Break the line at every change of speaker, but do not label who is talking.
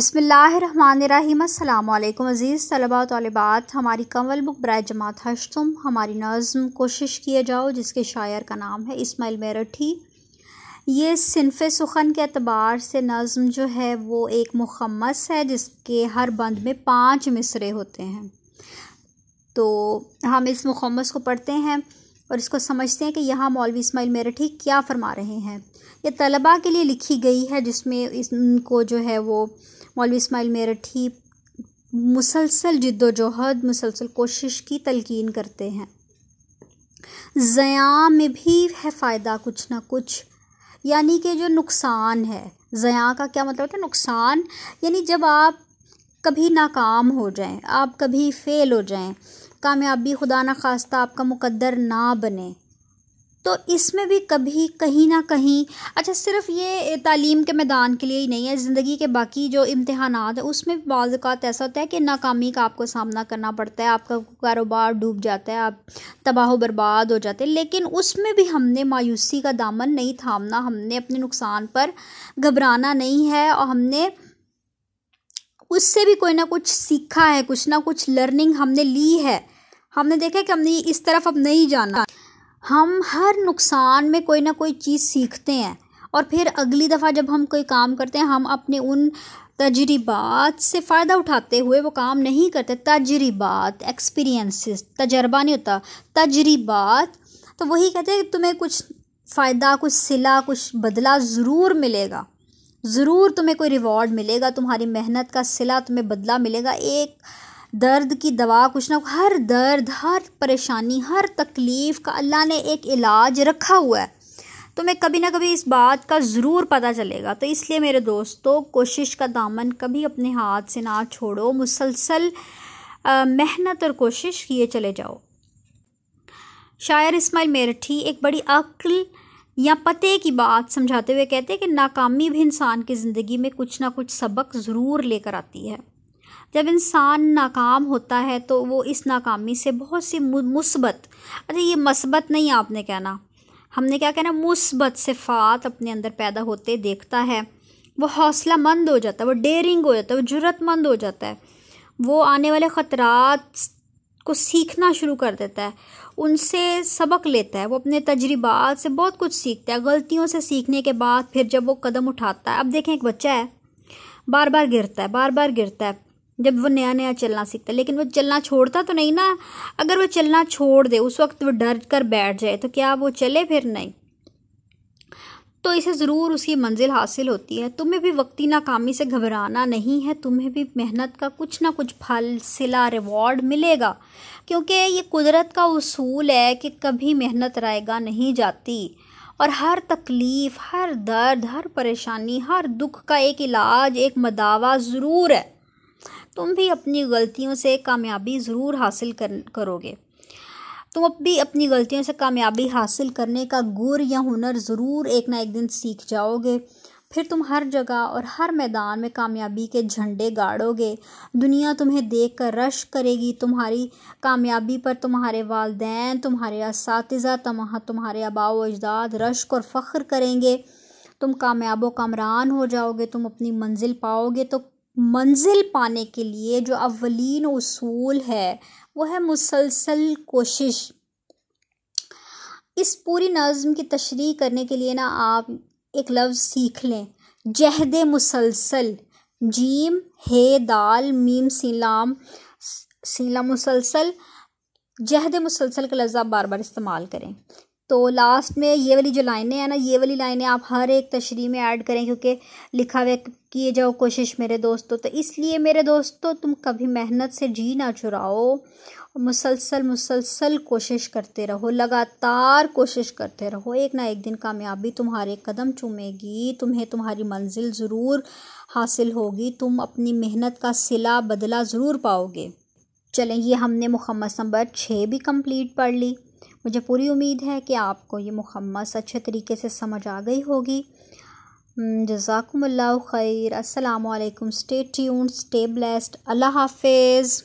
अस्सलाम वालेकुम अज़ीज़ तलबा तलबात हमारी कंवल बुक ब्राय जमात हशतुम हमारी नज़म कोशिश किए जाओ जिसके शायर का नाम है इस्माइल मेरठी ये सिनफ़ सुखन के अतबार से नज़म जो है वो एक मुखमस है जिसके हर बंद में पाँच मिसरे होते हैं तो हम इस मुखमस को पढ़ते हैं और इसको समझते हैं कि यहाँ मौलवी इसमाइल मेरठी क्या फरमा रहे हैं ये तलबा के लिए लिखी गई है जिसमें इनको जो है वो मौलवी इसमाइल मेरठी मुसलसल जद्दोजहद मुसलसल कोशिश की तलकिन करते हैं ज़याँ में भी है फ़ायदा कुछ ना कुछ यानी कि जो नुकसान है ज़याँ का क्या मतलब होता है नुकसान यानी जब आप कभी नाकाम हो जाएं आप कभी फ़ेल हो जाएं कामयाबी खुदा न खास्ता आपका मुकद्दर ना बने तो इसमें भी कभी कहीं ना कहीं अच्छा सिर्फ ये तालीम के मैदान के लिए ही नहीं है ज़िंदगी के बाकी जो इम्तहान है उसमें भी बाज़ात ऐसा होता है कि नाकामी का आपको सामना करना पड़ता है आपका कारोबार डूब जाता है आप तबाह बर्बाद हो जाते हैं लेकिन उसमें भी हमने मायूसी का दामन नहीं थामना हमने अपने नुकसान पर घबराना नहीं है और हमने उससे भी कोई ना कुछ सीखा है कुछ ना कुछ लर्निंग हमने ली है हमने देखा कि हमने इस तरफ अब नहीं जाना हम हर नुकसान में कोई ना कोई चीज़ सीखते हैं और फिर अगली दफ़ा जब हम कोई काम करते हैं हम अपने उन तजर्बात से फ़ायदा उठाते हुए वो काम नहीं करते तजर्बात एक्सपीरियंसेस तजर्बा नहीं होता तजर्बात तो वही कहते हैं कि तुम्हें कुछ फ़ायदा कुछ सिला कुछ बदला ज़रूर मिलेगा ज़रूर तुम्हें कोई रिवॉर्ड मिलेगा तुम्हारी मेहनत का सिला तुम्हें बदला मिलेगा एक दर्द की दवा कुछ ना हर दर्द हर परेशानी हर तकलीफ़ का अल्लाह ने एक इलाज रखा हुआ है तो मैं कभी ना कभी इस बात का ज़रूर पता चलेगा तो इसलिए मेरे दोस्तों कोशिश का दामन कभी अपने हाथ से ना छोड़ो मुसलसल मेहनत और कोशिश किए चले जाओ शायर इस्माइल मेरठी एक बड़ी अक्ल या पते की बात समझाते हुए कहते हैं कि नाकामी भी इंसान की ज़िंदगी में कुछ ना कुछ सबक ज़रूर लेकर आती है जब इंसान नाकाम होता है तो वो इस नाकामी से बहुत सी मुस्बत अरे ये मस्बत नहीं आपने कहना हमने क्या कहना मुस्बत सिफ़ात अपने अंदर पैदा होते देखता है वो हौसला मंद हो जाता है वो डेरिंग हो जाता है वो जरूरतमंद हो जाता है वो आने वाले ख़तरात को सीखना शुरू कर देता है उनसे सबक लेता है वो अपने तजर्बा से बहुत कुछ सीखता है गलतियों से सीखने के बाद फिर जब वो कदम उठाता है अब देखें एक बच्चा है बार बार गिरता है बार बार गिरता है जब वो नया नया चलना सीखता लेकिन वो चलना छोड़ता तो नहीं ना अगर वो चलना छोड़ दे उस वक्त वो डर कर बैठ जाए तो क्या वो चले फिर नहीं तो इसे ज़रूर उसकी मंजिल हासिल होती है तुम्हें भी वक्ती नाकामी से घबराना नहीं है तुम्हें भी मेहनत का कुछ ना कुछ फल सिला रिवॉर्ड मिलेगा क्योंकि ये कुदरत का उसूल है कि कभी मेहनत रायगा नहीं जाती और हर तकलीफ़ हर दर्द हर परेशानी हर दुख का एक इलाज एक मदावा ज़रूर है तुम भी अपनी गलतियों से कामयाबी ज़रूर हासिल कर करोगे तुम अब भी अपनी गलतियों से कामयाबी हासिल करने का गुर या हुनर ज़रूर एक ना एक दिन सीख जाओगे फिर तुम हर जगह और हर मैदान में कामयाबी के झंडे गाड़ोगे दुनिया तुम्हें देख कर रश करेगी तुम्हारी कामयाबी पर तुम्हारे वालदेन तुम्हारे इस तुम्हारे आबाओ अजदाद रश्क और फ़ख्र करेंगे तुम कामयाब कामरान हो जाओगे तुम अपनी मंजिल पाओगे तो मंजिल पाने के लिए जो अवलिन उसूल है वो है मुसलसल कोशिश इस पूरी नज़म की तशरी करने के लिए ना आप एक लफ्ज़ सीख लें जहद मुसलसल जीम हे दाल मीम सीलाम सीला मुसलसल जहद मुसलसल का लफ्ज़ आप बार बार इस्तेमाल करें तो लास्ट में ये वाली जो लाइनें हैं ना ये वाली लाइनें आप हर एक तशरी में ऐड करें क्योंकि लिखा हुआ किए जाओ कोशिश मेरे दोस्तों तो इसलिए मेरे दोस्तों तुम कभी मेहनत से जी ना चुराओ मुसलसल मुसलसल कोशिश करते रहो लगातार कोशिश करते रहो एक ना एक दिन कामयाबी तुम्हारे कदम चूमेगी तुम्हें तुम्हारी मंजिल ज़रूर हासिल होगी तुम अपनी मेहनत का सिला बदला ज़रूर पाओगे चलें ये हमने मुकम्मल नंबर छः भी कंप्लीट पढ़ ली मुझे पूरी उम्मीद है कि आपको ये मुहम्मस अच्छे तरीके से समझ आ गई होगी जजाकमल्ला खैर अस्सलाम वालेकुम स्टे ट्यून्ड स्टे ब्लेस्ड अल्लाह हाफिज़